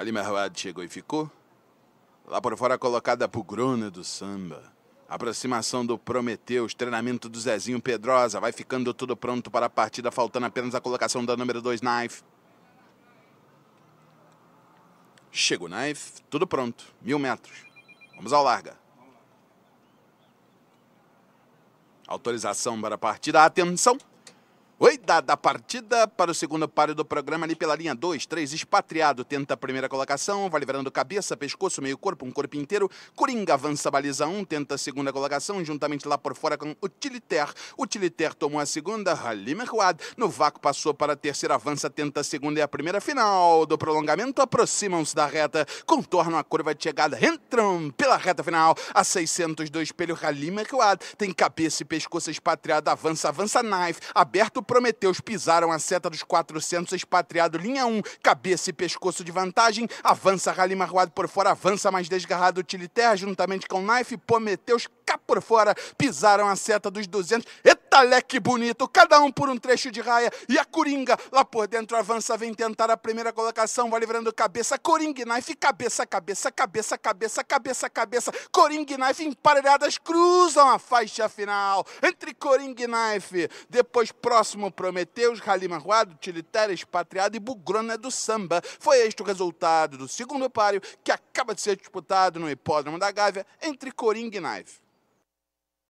Ali Marwad chegou e ficou. Lá por fora colocada pro pugrona do samba. Aproximação do Prometeus, treinamento do Zezinho Pedrosa, vai ficando tudo pronto para a partida, faltando apenas a colocação da número 2, Knife. Chega o Knife, tudo pronto, mil metros. Vamos ao larga. Autorização para a partida, atenção! Oi, dada partida para o segundo páreo do programa ali pela linha 2, 3, expatriado tenta a primeira colocação, vai liberando cabeça, pescoço, meio corpo, um corpo inteiro. Coringa avança baliza 1, um, tenta a segunda colocação, juntamente lá por fora com Utiliter. Utiliter tomou a segunda, Halim No vácuo passou para a terceira, avança, tenta a segunda e a primeira final do prolongamento. Aproximam-se da reta, contornam a curva de chegada, entram pela reta final. A 600 do espelho, Halim Tem cabeça e pescoço expatriado, avança, avança, knife, aberto Prometeus pisaram a seta dos 400, expatriado linha 1, cabeça e pescoço de vantagem, avança Rally Marroado por fora, avança mais desgarrado Tiliterra, juntamente com Knife, Prometeus, cá por fora, pisaram a seta dos 200, Eita! taleque bonito, cada um por um trecho de raia, e a Coringa lá por dentro avança, vem tentar a primeira colocação, vai livrando cabeça, Coringa Knife, cabeça, cabeça, cabeça, cabeça, cabeça, cabeça, Coringa Knife emparelhadas, cruzam a faixa final, entre Coringa Knife, depois próximo Prometeus, Halima Ruado, Tilitéria, Expatriado e Bugrona do Samba, foi este o resultado do segundo páreo, que acaba de ser disputado no hipódromo da Gávea, entre Coringa e Knife.